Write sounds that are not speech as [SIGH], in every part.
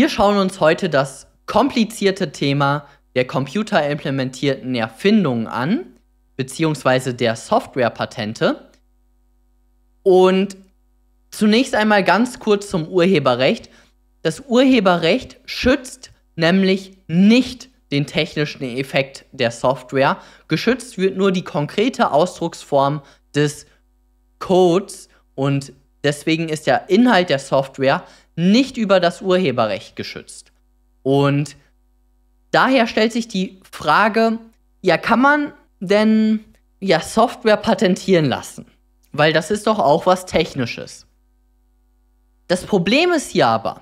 Wir schauen uns heute das komplizierte Thema der computerimplementierten Erfindungen an, beziehungsweise der Softwarepatente. Und zunächst einmal ganz kurz zum Urheberrecht. Das Urheberrecht schützt nämlich nicht den technischen Effekt der Software. Geschützt wird nur die konkrete Ausdrucksform des Codes und deswegen ist der Inhalt der Software nicht über das Urheberrecht geschützt. Und daher stellt sich die Frage, ja, kann man denn ja Software patentieren lassen? Weil das ist doch auch was Technisches. Das Problem ist hier aber,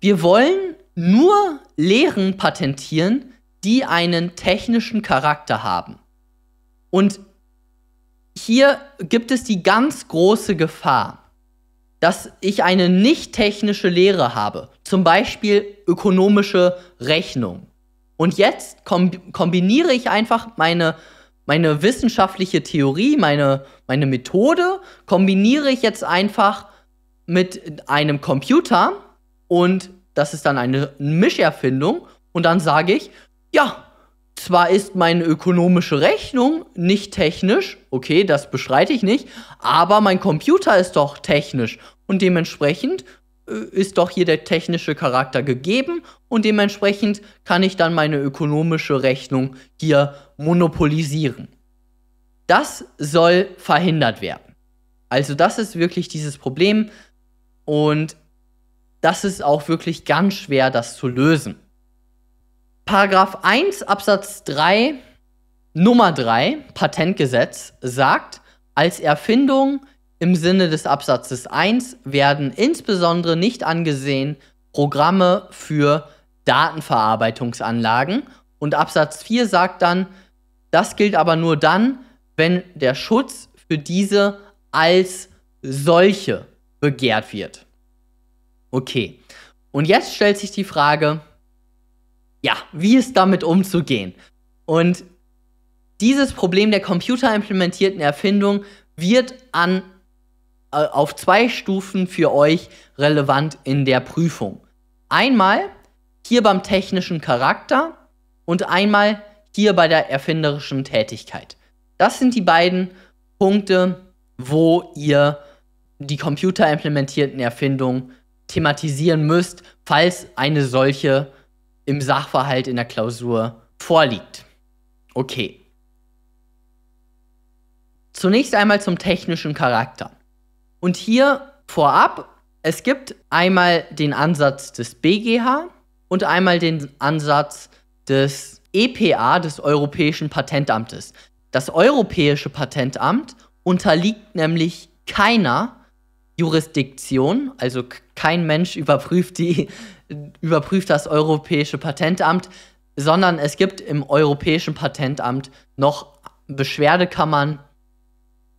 wir wollen nur Lehren patentieren, die einen technischen Charakter haben. Und hier gibt es die ganz große Gefahr, dass ich eine nicht technische Lehre habe, zum Beispiel ökonomische Rechnung. Und jetzt kombiniere ich einfach meine, meine wissenschaftliche Theorie, meine, meine Methode, kombiniere ich jetzt einfach mit einem Computer und das ist dann eine Mischerfindung und dann sage ich, ja, zwar ist meine ökonomische Rechnung nicht technisch, okay, das bestreite ich nicht, aber mein Computer ist doch technisch und dementsprechend äh, ist doch hier der technische Charakter gegeben und dementsprechend kann ich dann meine ökonomische Rechnung hier monopolisieren. Das soll verhindert werden. Also das ist wirklich dieses Problem und das ist auch wirklich ganz schwer, das zu lösen. Paragraph 1 Absatz 3 Nummer 3 Patentgesetz sagt, als Erfindung im Sinne des Absatzes 1 werden insbesondere nicht angesehen Programme für Datenverarbeitungsanlagen und Absatz 4 sagt dann, das gilt aber nur dann, wenn der Schutz für diese als solche begehrt wird. Okay, und jetzt stellt sich die Frage, ja, wie ist damit umzugehen? Und dieses Problem der computerimplementierten Erfindung wird an äh, auf zwei Stufen für euch relevant in der Prüfung. Einmal hier beim technischen Charakter und einmal hier bei der erfinderischen Tätigkeit. Das sind die beiden Punkte, wo ihr die computerimplementierten Erfindungen thematisieren müsst, falls eine solche im Sachverhalt in der Klausur vorliegt. Okay. Zunächst einmal zum technischen Charakter. Und hier vorab, es gibt einmal den Ansatz des BGH und einmal den Ansatz des EPA, des Europäischen Patentamtes. Das Europäische Patentamt unterliegt nämlich keiner Jurisdiktion, also kein Mensch überprüft, die, [LAUGHS] überprüft das Europäische Patentamt, sondern es gibt im Europäischen Patentamt noch Beschwerdekammern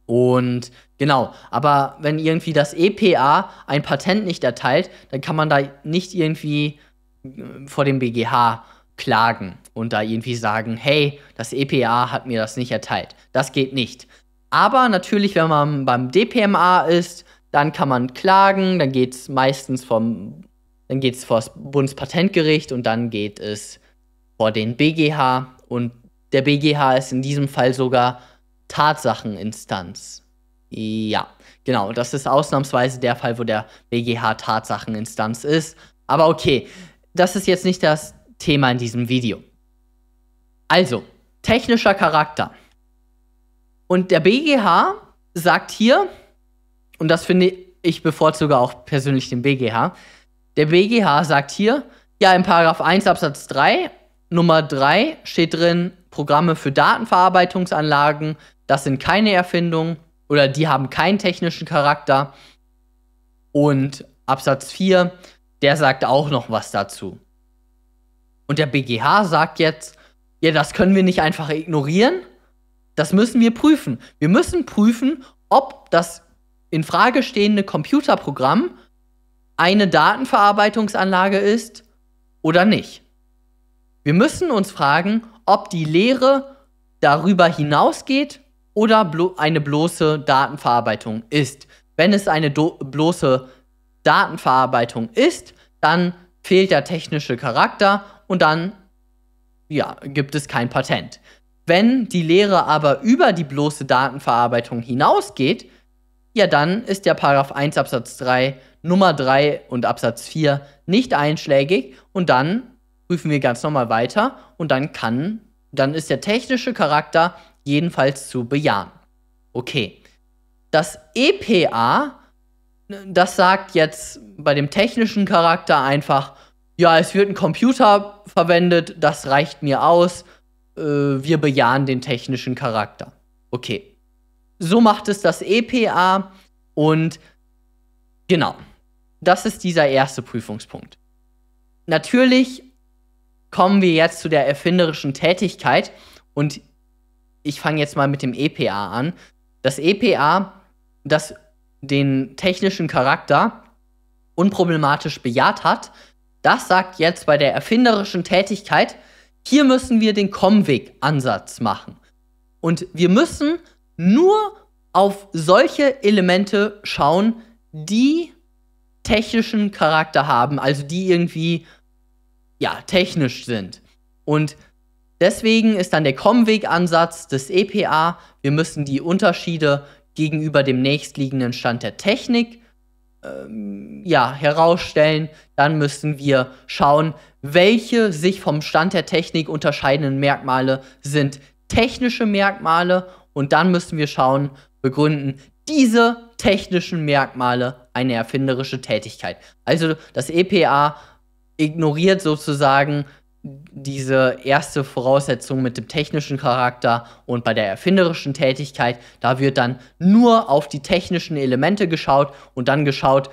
und genau, aber wenn irgendwie das EPA ein Patent nicht erteilt, dann kann man da nicht irgendwie äh, vor dem BGH klagen und da irgendwie sagen, hey, das EPA hat mir das nicht erteilt. Das geht nicht. Aber natürlich, wenn man beim DPMA ist, dann kann man klagen, dann geht es meistens vom, dann geht es vor das Bundespatentgericht und dann geht es vor den BGH. Und der BGH ist in diesem Fall sogar Tatsacheninstanz. Ja, genau, das ist ausnahmsweise der Fall, wo der BGH Tatsacheninstanz ist. Aber okay, das ist jetzt nicht das Thema in diesem Video. Also, technischer Charakter. Und der BGH sagt hier, und das finde ich bevorzuge auch persönlich den BGH, der BGH sagt hier, ja, in Paragraph 1 Absatz 3, Nummer 3 steht drin, Programme für Datenverarbeitungsanlagen, das sind keine Erfindungen oder die haben keinen technischen Charakter. Und Absatz 4, der sagt auch noch was dazu. Und der BGH sagt jetzt, ja, das können wir nicht einfach ignorieren. Das müssen wir prüfen. Wir müssen prüfen, ob das in Frage stehende Computerprogramm eine Datenverarbeitungsanlage ist oder nicht. Wir müssen uns fragen, ob die Lehre darüber hinausgeht oder blo eine bloße Datenverarbeitung ist. Wenn es eine bloße Datenverarbeitung ist, dann fehlt der technische Charakter und dann ja, gibt es kein Patent. Wenn die Lehre aber über die bloße Datenverarbeitung hinausgeht, ja, dann ist der Paragraph 1 Absatz 3 Nummer 3 und Absatz 4 nicht einschlägig und dann prüfen wir ganz normal weiter und dann kann, dann ist der technische Charakter jedenfalls zu bejahen. Okay. Das EPA, das sagt jetzt bei dem technischen Charakter einfach, ja, es wird ein Computer verwendet, das reicht mir aus, äh, wir bejahen den technischen Charakter. Okay. So macht es das EPA und genau, das ist dieser erste Prüfungspunkt. Natürlich kommen wir jetzt zu der erfinderischen Tätigkeit. Und ich fange jetzt mal mit dem EPA an. Das EPA, das den technischen Charakter unproblematisch bejaht hat, das sagt jetzt bei der erfinderischen Tätigkeit, hier müssen wir den Comweg-Ansatz machen. Und wir müssen nur auf solche Elemente schauen, die technischen Charakter haben, also die irgendwie ja, technisch sind. Und deswegen ist dann der kommweg ansatz des EPA, wir müssen die Unterschiede gegenüber dem nächstliegenden Stand der Technik ähm, ja, herausstellen. Dann müssen wir schauen, welche sich vom Stand der Technik unterscheidenden Merkmale sind technische Merkmale und dann müssen wir schauen, begründen diese technischen Merkmale eine erfinderische Tätigkeit. Also das EPA ignoriert sozusagen diese erste Voraussetzung mit dem technischen Charakter und bei der erfinderischen Tätigkeit, da wird dann nur auf die technischen Elemente geschaut und dann geschaut,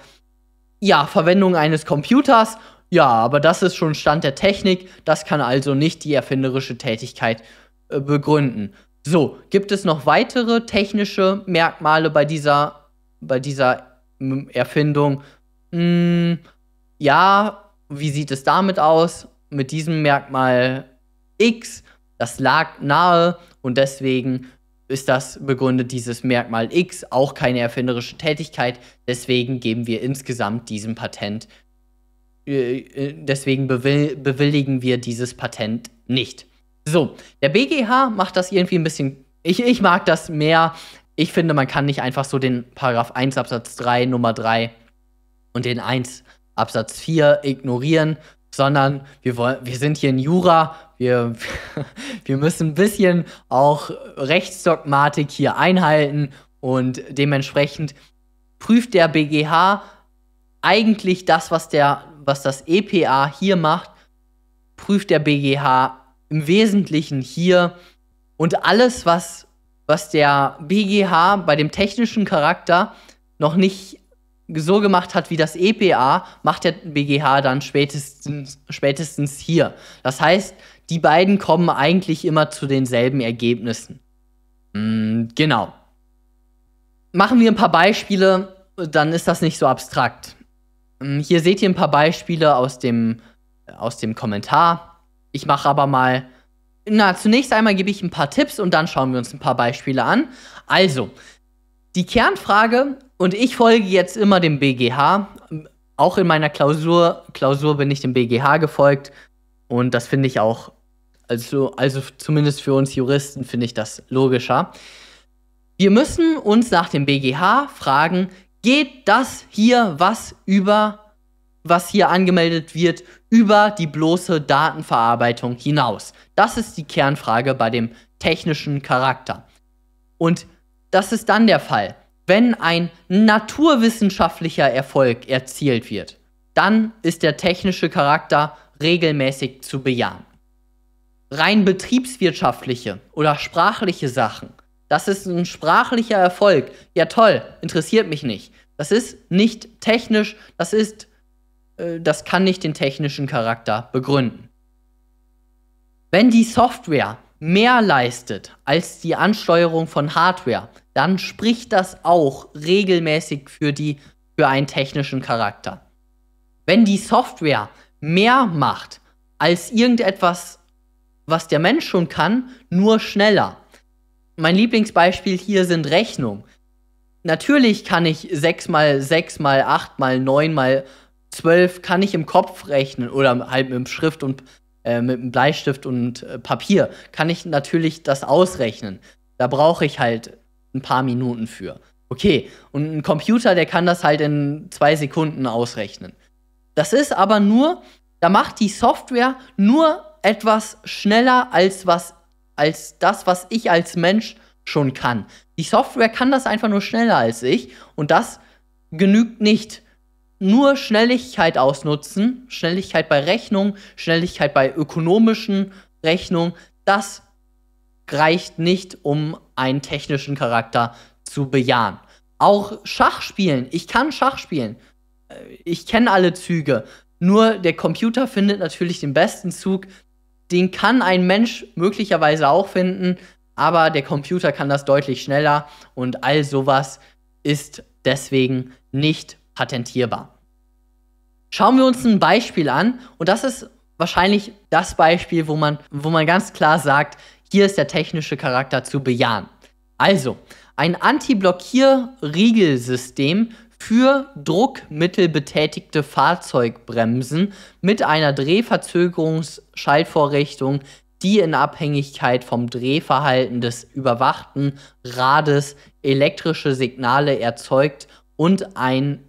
ja, Verwendung eines Computers, ja, aber das ist schon Stand der Technik, das kann also nicht die erfinderische Tätigkeit äh, begründen. So, gibt es noch weitere technische Merkmale bei dieser, bei dieser Erfindung? Hm, ja, wie sieht es damit aus? Mit diesem Merkmal X, das lag nahe und deswegen ist das begründet dieses Merkmal X auch keine erfinderische Tätigkeit. Deswegen geben wir insgesamt diesem Patent, äh, äh deswegen bewill, bewilligen wir dieses Patent nicht. So, der BGH macht das irgendwie ein bisschen, ich, ich mag das mehr. Ich finde, man kann nicht einfach so den Paragraph 1 Absatz 3 Nummer 3 und den 1 Absatz 4 ignorieren, sondern wir, wollen, wir sind hier in Jura, wir, [LAUGHS] wir müssen ein bisschen auch Rechtsdogmatik hier einhalten und dementsprechend prüft der BGH eigentlich das, was, der, was das EPA hier macht, prüft der BGH im Wesentlichen hier und alles, was, was der BGH bei dem technischen Charakter noch nicht so gemacht hat wie das EPA, macht der BGH dann spätestens, spätestens hier. Das heißt, die beiden kommen eigentlich immer zu denselben Ergebnissen. Mhm, genau. Machen wir ein paar Beispiele, dann ist das nicht so abstrakt. Mm, hier seht ihr ein paar Beispiele aus dem, aus dem Kommentar. Ich mache aber mal. Na, zunächst einmal gebe ich ein paar Tipps und dann schauen wir uns ein paar Beispiele an. Also, die Kernfrage und ich folge jetzt immer dem BGH. Auch in meiner Klausur, Klausur bin ich dem BGH gefolgt. Und das finde ich auch, also, also zumindest für uns Juristen finde ich das logischer. Wir müssen uns nach dem BGH fragen, geht das hier, was über, was hier angemeldet wird, über die bloße Datenverarbeitung hinaus? Das ist die Kernfrage bei dem technischen Charakter. Und das ist dann der Fall wenn ein naturwissenschaftlicher Erfolg erzielt wird, dann ist der technische Charakter regelmäßig zu bejahen. Rein betriebswirtschaftliche oder sprachliche Sachen, das ist ein sprachlicher Erfolg. Ja toll, interessiert mich nicht. Das ist nicht technisch, das ist, äh, das kann nicht den technischen Charakter begründen. Wenn die Software mehr leistet als die Ansteuerung von Hardware, dann spricht das auch regelmäßig für, die, für einen technischen Charakter. Wenn die Software mehr macht als irgendetwas, was der Mensch schon kann, nur schneller. Mein Lieblingsbeispiel hier sind Rechnungen. Natürlich kann ich 6 mal 6 mal 8 mal 9 mal 12 kann ich im Kopf rechnen oder halt mit dem Schrift und äh, mit dem Bleistift und äh, Papier kann ich natürlich das ausrechnen. Da brauche ich halt ein paar Minuten für. Okay, und ein Computer, der kann das halt in zwei Sekunden ausrechnen. Das ist aber nur, da macht die Software nur etwas schneller als, was, als das, was ich als Mensch schon kann. Die Software kann das einfach nur schneller als ich und das genügt nicht. Nur Schnelligkeit ausnutzen, Schnelligkeit bei Rechnung, Schnelligkeit bei ökonomischen Rechnungen, das reicht nicht, um einen technischen Charakter zu bejahen. Auch Schach spielen. Ich kann Schach spielen. Äh, ich kenne alle Züge. Nur der Computer findet natürlich den besten Zug. Den kann ein Mensch möglicherweise auch finden, aber der Computer kann das deutlich schneller und all sowas ist deswegen nicht patentierbar. Schauen wir uns ein Beispiel an und das ist wahrscheinlich das Beispiel, wo man, wo man ganz klar sagt, hier ist der technische Charakter zu bejahen. Also, ein Antiblockierriegelsystem blockierriegelsystem für druckmittelbetätigte Fahrzeugbremsen mit einer Drehverzögerungsschaltvorrichtung, die in Abhängigkeit vom Drehverhalten des überwachten Rades elektrische Signale erzeugt und ein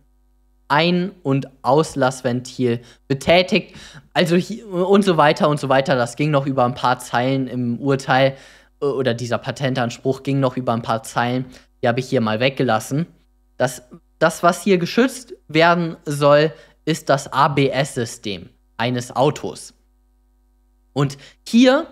ein- und Auslassventil betätigt. Also und so weiter und so weiter. Das ging noch über ein paar Zeilen im Urteil äh, oder dieser Patentanspruch ging noch über ein paar Zeilen. Die habe ich hier mal weggelassen. Das, das, was hier geschützt werden soll, ist das ABS-System eines Autos. Und hier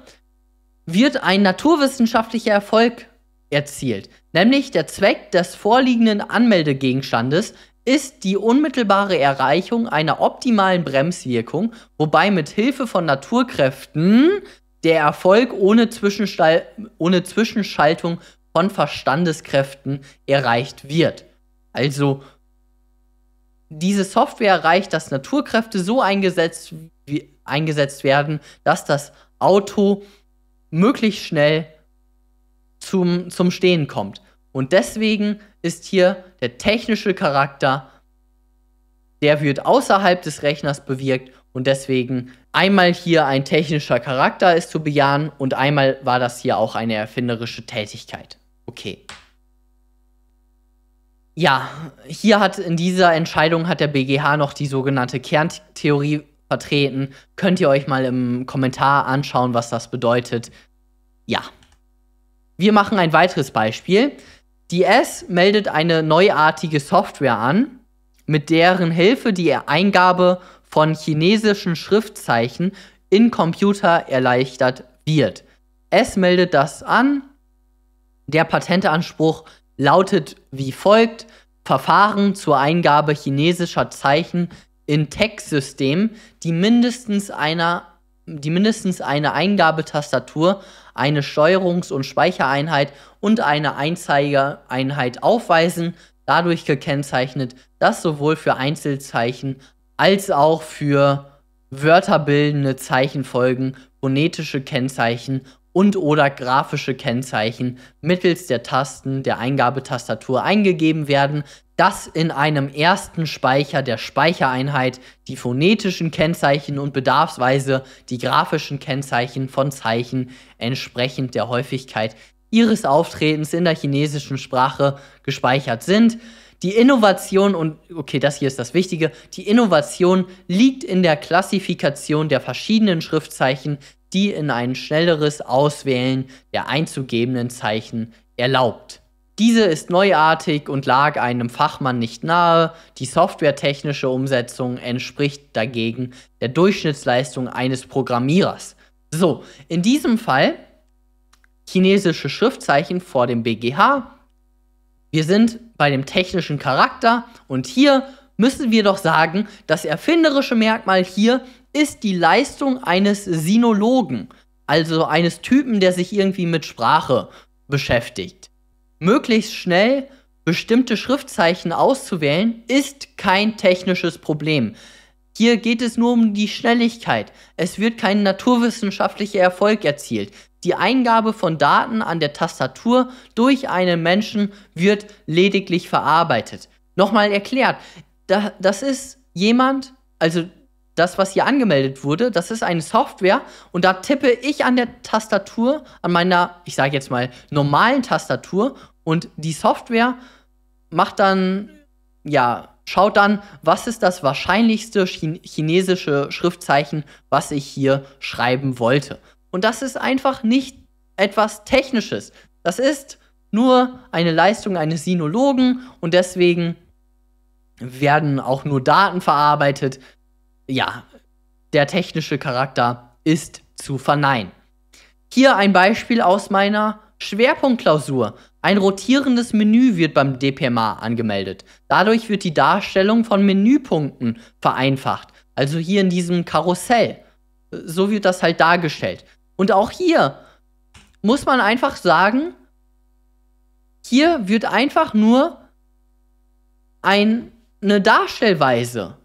wird ein naturwissenschaftlicher Erfolg erzielt, nämlich der Zweck des vorliegenden Anmeldegegenstandes ist die unmittelbare Erreichung einer optimalen Bremswirkung, wobei mit Hilfe von Naturkräften der Erfolg ohne, Zwischenstall ohne Zwischenschaltung von Verstandeskräften erreicht wird. Also diese Software erreicht, dass Naturkräfte so eingesetzt, wie, eingesetzt werden, dass das Auto möglichst schnell zum, zum Stehen kommt. Und deswegen ist hier der technische Charakter, der wird außerhalb des Rechners bewirkt und deswegen einmal hier ein technischer Charakter ist zu bejahen und einmal war das hier auch eine erfinderische Tätigkeit. Okay. Ja, hier hat in dieser Entscheidung hat der BGH noch die sogenannte Kerntheorie vertreten. Könnt ihr euch mal im Kommentar anschauen, was das bedeutet. Ja. Wir machen ein weiteres Beispiel. DS meldet eine neuartige Software an, mit deren Hilfe die Eingabe von chinesischen Schriftzeichen in Computer erleichtert wird. Es meldet das an. Der Patentanspruch lautet wie folgt: Verfahren zur Eingabe chinesischer Zeichen in Textsystemen, die mindestens einer die mindestens eine Eingabetastatur eine Steuerungs- und Speichereinheit und eine Einzeigereinheit aufweisen, dadurch gekennzeichnet, dass sowohl für Einzelzeichen als auch für wörterbildende Zeichenfolgen phonetische Kennzeichen und oder grafische Kennzeichen mittels der Tasten der Eingabetastatur eingegeben werden, dass in einem ersten Speicher der Speichereinheit die phonetischen Kennzeichen und bedarfsweise die grafischen Kennzeichen von Zeichen entsprechend der Häufigkeit ihres Auftretens in der chinesischen Sprache gespeichert sind. Die Innovation und, okay, das hier ist das Wichtige, die Innovation liegt in der Klassifikation der verschiedenen Schriftzeichen die in ein schnelleres Auswählen der einzugebenden Zeichen erlaubt. Diese ist neuartig und lag einem Fachmann nicht nahe, die softwaretechnische Umsetzung entspricht dagegen der Durchschnittsleistung eines Programmierers. So, in diesem Fall chinesische Schriftzeichen vor dem BGH. Wir sind bei dem technischen Charakter und hier müssen wir doch sagen, das erfinderische Merkmal hier ist die Leistung eines Sinologen, also eines Typen, der sich irgendwie mit Sprache beschäftigt. Möglichst schnell bestimmte Schriftzeichen auszuwählen, ist kein technisches Problem. Hier geht es nur um die Schnelligkeit. Es wird kein naturwissenschaftlicher Erfolg erzielt. Die Eingabe von Daten an der Tastatur durch einen Menschen wird lediglich verarbeitet. Nochmal erklärt, das ist jemand, also das, was hier angemeldet wurde, das ist eine Software und da tippe ich an der Tastatur, an meiner, ich sage jetzt mal, normalen Tastatur und die Software macht dann, ja, schaut dann, was ist das wahrscheinlichste Chine chinesische Schriftzeichen, was ich hier schreiben wollte. Und das ist einfach nicht etwas Technisches. Das ist nur eine Leistung eines Sinologen und deswegen werden auch nur Daten verarbeitet, ja, der technische Charakter ist zu verneinen. Hier ein Beispiel aus meiner Schwerpunktklausur. Ein rotierendes Menü wird beim DPMA angemeldet. Dadurch wird die Darstellung von Menüpunkten vereinfacht. Also hier in diesem Karussell. So wird das halt dargestellt. Und auch hier muss man einfach sagen, hier wird einfach nur ein, eine Darstellweise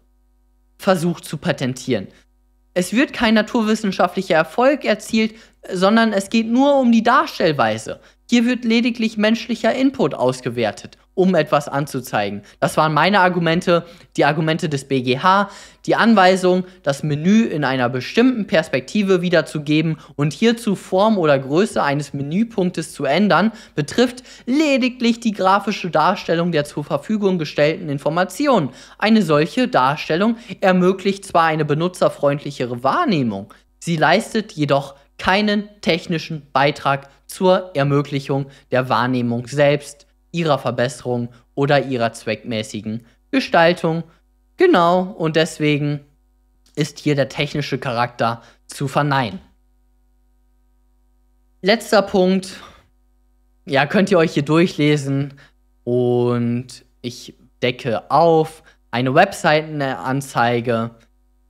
versucht zu patentieren. Es wird kein naturwissenschaftlicher Erfolg erzielt, sondern es geht nur um die Darstellweise. Hier wird lediglich menschlicher Input ausgewertet um etwas anzuzeigen. Das waren meine Argumente, die Argumente des BGH, die Anweisung, das Menü in einer bestimmten Perspektive wiederzugeben und hierzu Form oder Größe eines Menüpunktes zu ändern, betrifft lediglich die grafische Darstellung der zur Verfügung gestellten Informationen. Eine solche Darstellung ermöglicht zwar eine benutzerfreundlichere Wahrnehmung, sie leistet jedoch keinen technischen Beitrag zur Ermöglichung der Wahrnehmung selbst ihrer Verbesserung oder ihrer zweckmäßigen Gestaltung. Genau, und deswegen ist hier der technische Charakter zu verneinen. Letzter Punkt, ja, könnt ihr euch hier durchlesen und ich decke auf eine Webseitenanzeige.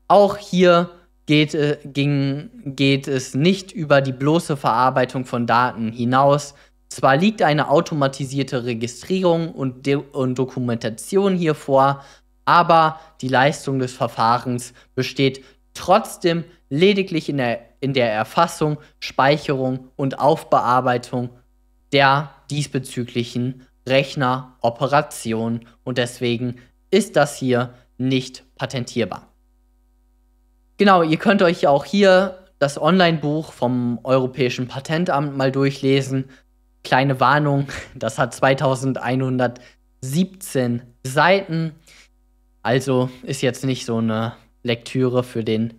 Auch hier geht, äh, ging, geht es nicht über die bloße Verarbeitung von Daten hinaus, zwar liegt eine automatisierte Registrierung und, De und Dokumentation hier vor, aber die Leistung des Verfahrens besteht trotzdem lediglich in der, in der Erfassung, Speicherung und Aufbearbeitung der diesbezüglichen Rechneroperation und deswegen ist das hier nicht patentierbar. Genau, ihr könnt euch auch hier das Online-Buch vom Europäischen Patentamt mal durchlesen kleine Warnung, das hat 2117 Seiten. Also ist jetzt nicht so eine Lektüre für den,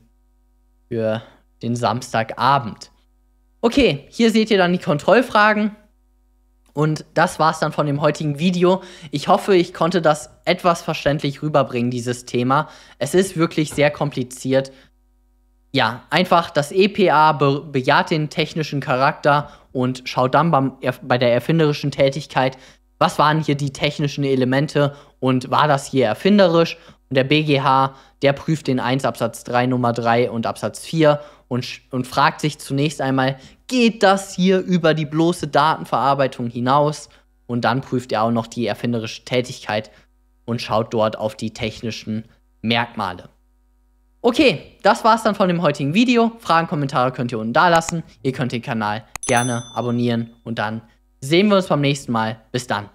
für den Samstagabend. Okay, hier seht ihr dann die Kontrollfragen. Und das war's dann von dem heutigen Video. Ich hoffe, ich konnte das etwas verständlich rüberbringen, dieses Thema. Es ist wirklich sehr kompliziert. Ja, einfach das EPA be bejaht den technischen Charakter und schaut dann beim, bei der erfinderischen Tätigkeit, was waren hier die technischen Elemente und war das hier erfinderisch? Und der BGH, der prüft den 1 Absatz 3 Nummer 3 und Absatz 4 und, und fragt sich zunächst einmal, geht das hier über die bloße Datenverarbeitung hinaus? Und dann prüft er auch noch die erfinderische Tätigkeit und schaut dort auf die technischen Merkmale. Okay, das war's dann von dem heutigen Video. Fragen, Kommentare könnt ihr unten da lassen. Ihr könnt den Kanal gerne abonnieren und dann sehen wir uns beim nächsten Mal. Bis dann.